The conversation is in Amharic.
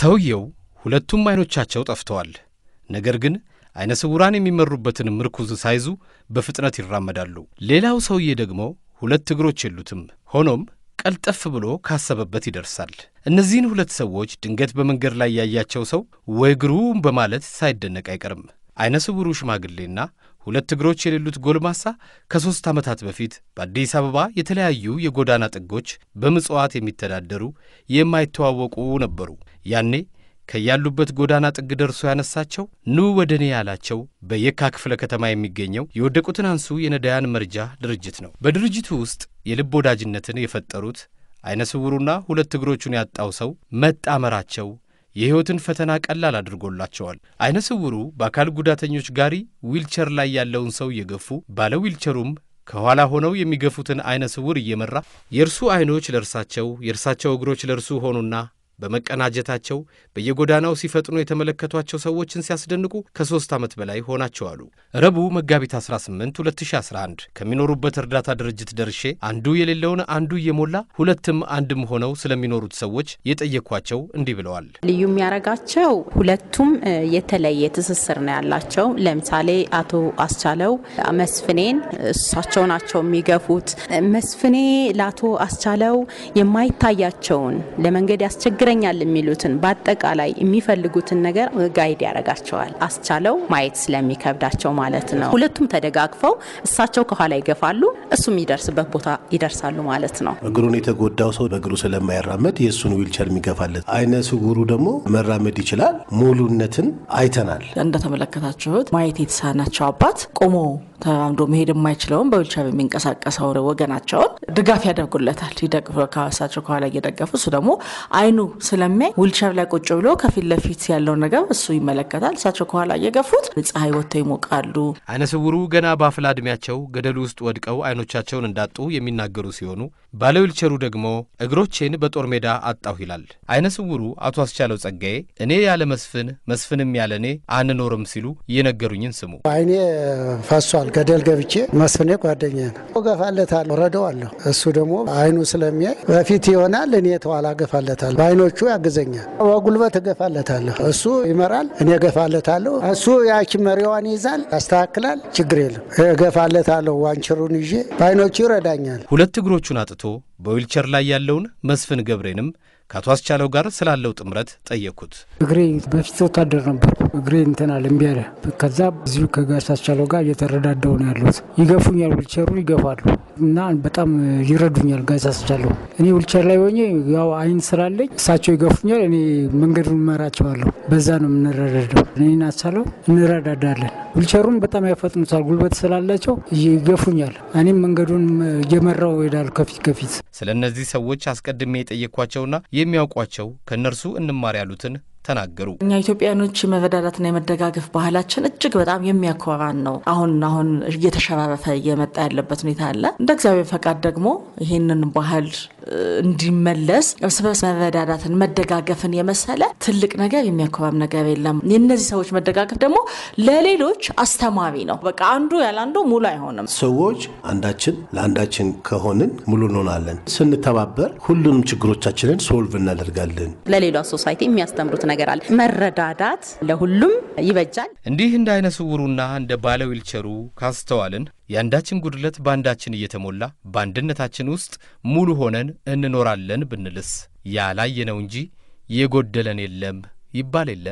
ሰውየው ሁለቱም ዐይኖቻቸው ጠፍተዋል። ነገር ግን ዐይነ ስውራን የሚመሩበትን ምርኩዝ ሳይዙ በፍጥነት ይራመዳሉ። ሌላው ሰውዬ ደግሞ ሁለት እግሮች የሉትም። ሆኖም ቀልጠፍ ብሎ ካሰበበት ይደርሳል። እነዚህን ሁለት ሰዎች ድንገት በመንገድ ላይ ያያቸው ሰው ወይ ግሩም በማለት ሳይደነቅ አይቀርም። አይነ ስውሩ ሽማግሌና ሁለት እግሮች የሌሉት ጎልማሳ ከሦስት ዓመታት በፊት በአዲስ አበባ የተለያዩ የጎዳና ጥጎች በምጽዋት የሚተዳደሩ የማይተዋወቁ ነበሩ። ያኔ ከያሉበት ጎዳና ጥግ ደርሶ ያነሳቸው ኑ ወደ እኔ ያላቸው በየካ ክፍለ ከተማ የሚገኘው የወደቁትን አንሱ የነዳያን መርጃ ድርጅት ነው። በድርጅቱ ውስጥ የልብ ወዳጅነትን የፈጠሩት አይነ ስውሩና ሁለት እግሮቹን ያጣው ሰው መጣመራቸው የሕይወትን ፈተና ቀላል አድርጎላቸዋል። አይነ ስውሩ በአካል ጉዳተኞች ጋሪ ዊልቸር ላይ ያለውን ሰው እየገፉ ባለ ዊልቸሩም ከኋላ ሆነው የሚገፉትን አይነ ስውር እየመራ የእርሱ አይኖች ለእርሳቸው የእርሳቸው እግሮች ለእርሱ ሆኑና በመቀናጀታቸው በየጎዳናው ሲፈጥኑ የተመለከቷቸው ሰዎችን ሲያስደንቁ ከሶስት ዓመት በላይ ሆናቸዋሉ። ረቡዕ መጋቢት 18 2011 ከሚኖሩበት እርዳታ ድርጅት ደርሼ አንዱ የሌለውን አንዱ እየሞላ ሁለትም አንድም ሆነው ስለሚኖሩት ሰዎች የጠየኳቸው እንዲህ ብለዋል። ልዩ የሚያደርጋቸው ሁለቱም የተለየ ትስስር ነው ያላቸው። ለምሳሌ አቶ አስቻለው መስፍኔን እሳቸው ናቸው የሚገፉት። መስፍኔ ለአቶ አስቻለው የማይታያቸውን ለመንገድ ያስቸግረ ይቸግረኛል የሚሉትን በአጠቃላይ የሚፈልጉትን ነገር ጋይድ ያደርጋቸዋል። አስቻለው ማየት ስለሚከብዳቸው ማለት ነው። ሁለቱም ተደጋግፈው እሳቸው ከኋላ ይገፋሉ፣ እሱም ይደርስበት ቦታ ይደርሳሉ ማለት ነው። እግሩን የተጎዳው ሰው በእግሩ ስለማይራመድ የእሱን ዊልቸር የሚገፋለት፣ አይነ ስውሩ ደግሞ መራመድ ይችላል። ሙሉነትን አይተናል። እንደተመለከታችሁት ማየት የተሳናቸው አባት ቆሞ ተራምዶ መሄድ የማይችለውን በዊልቸር የሚንቀሳቀሰው ወገናቸውን ድጋፍ ያደርጉለታል። ከሳቸው ከኋላ እየደገፉ እሱ ደግሞ አይኑ ስለሚያይ ዊልቸር ላይ ቁጭ ብሎ ከፊት ለፊት ያለው ነገር እሱ ይመለከታል። እሳቸው ከኋላ እየገፉት ፀሐይ ወጥተው ይሞቃሉ። አይነ ስውሩ ገና በአፍላ እድሜያቸው ገደል ውስጥ ወድቀው አይኖቻቸውን እንዳጡ የሚናገሩ ሲሆኑ ባለ ዊልቸሩ ደግሞ እግሮቼን በጦር ሜዳ አጣሁ ይላል። አይነ ስውሩ አቶ አስቻለው ጸጋዬ እኔ ያለ መስፍን መስፍንም ያለ እኔ አንኖርም ሲሉ እየነገሩኝን ስሙ። አይኔ ፈሷል ገደል ገብቼ መስፍኔ ጓደኛ ነው ገፋለታለሁ፣ ረዳዋለሁ። እሱ ደግሞ አይኑ ስለሚያይ በፊት ይሆናል፣ እኔ ተኋላ ገፋለታለሁ። በአይኖቹ ያግዘኛል፣ በጉልበት እገፋለታለሁ። እሱ ይመራል፣ እኔ ገፋለታለሁ። እሱ ያቺ መሪዋን ይዛል፣ ያስተካክላል። ችግር የለም፣ እገፋለታለሁ። ዋንችሩን ይዤ በአይኖቹ ይረዳኛል። ሁለት እግሮቹን አጥቶ በዊልቸር ላይ ያለውን መስፍን ገብሬንም ከአቶ አስቻለው ጋር ስላለው ጥምረት ጠየኩት። እግሬ በፊት ወታደር ነበር። እግሬ እንትና አለ እምቢ ከዛ እዚሁ ከጋሽ አስቻለው ጋር እየተረዳዳው ነው ያሉት። ይገፉኛል፣ ውልቸሩ ይገፋሉ እና በጣም ይረዱኛል ጋሽ አስቻለው። እኔ ውልቸር ላይ ሆኜ ያው አይን ስላለኝ እሳቸው ይገፉኛል፣ እኔ መንገዱን መራቸዋለሁ። በዛ ነው የምንረዳደው። እኔን አስቻለው እንረዳዳለን። ውልቸሩን በጣም ያፈጥኑታል፣ ጉልበት ስላላቸው ይገፉኛል። እኔም መንገዱን እየመራው ሄዳሉ ከፊት ከፊት ስለ እነዚህ ሰዎች አስቀድሜ የጠየኳቸውና የሚያውቋቸው ከእነርሱ እንማር ያሉትን ተናገሩ። እኛ ኢትዮጵያኖች የመበዳዳትና የመደጋገፍ ባህላችን እጅግ በጣም የሚያኮራን ነው። አሁን አሁን እየተሸራረፈ እየመጣ ያለበት ሁኔታ አለ። እንደ እግዚአብሔር ፈቃድ ደግሞ ይህንን ባህል እንዲመለስ እርስ በርስ መረዳዳትን፣ መደጋገፍን የመሰለ ትልቅ ነገር የሚያኮራም ነገር የለም። የእነዚህ ሰዎች መደጋገፍ ደግሞ ለሌሎች አስተማሪ ነው። በቃ አንዱ ያለ አንዱ ሙሉ አይሆንም። ሰዎች አንዳችን ለአንዳችን ከሆንን ሙሉ እንሆናለን። ስንተባበር ሁሉንም ችግሮቻችንን ሶልቭ እናደርጋለን። ለሌሏ ሶሳይቲ የሚያስተምሩት ነገር አለ። መረዳዳት ለሁሉም ይበጃል። እንዲህ እንደ አይነ ስውሩና እንደ ባለ ዊልቸሩ ካስተዋልን የአንዳችን ጉድለት በአንዳችን እየተሞላ በአንድነታችን ውስጥ ሙሉ ሆነን እንኖራለን ብንልስ ያላየነው እንጂ የጎደለን የለም ይባል የለ።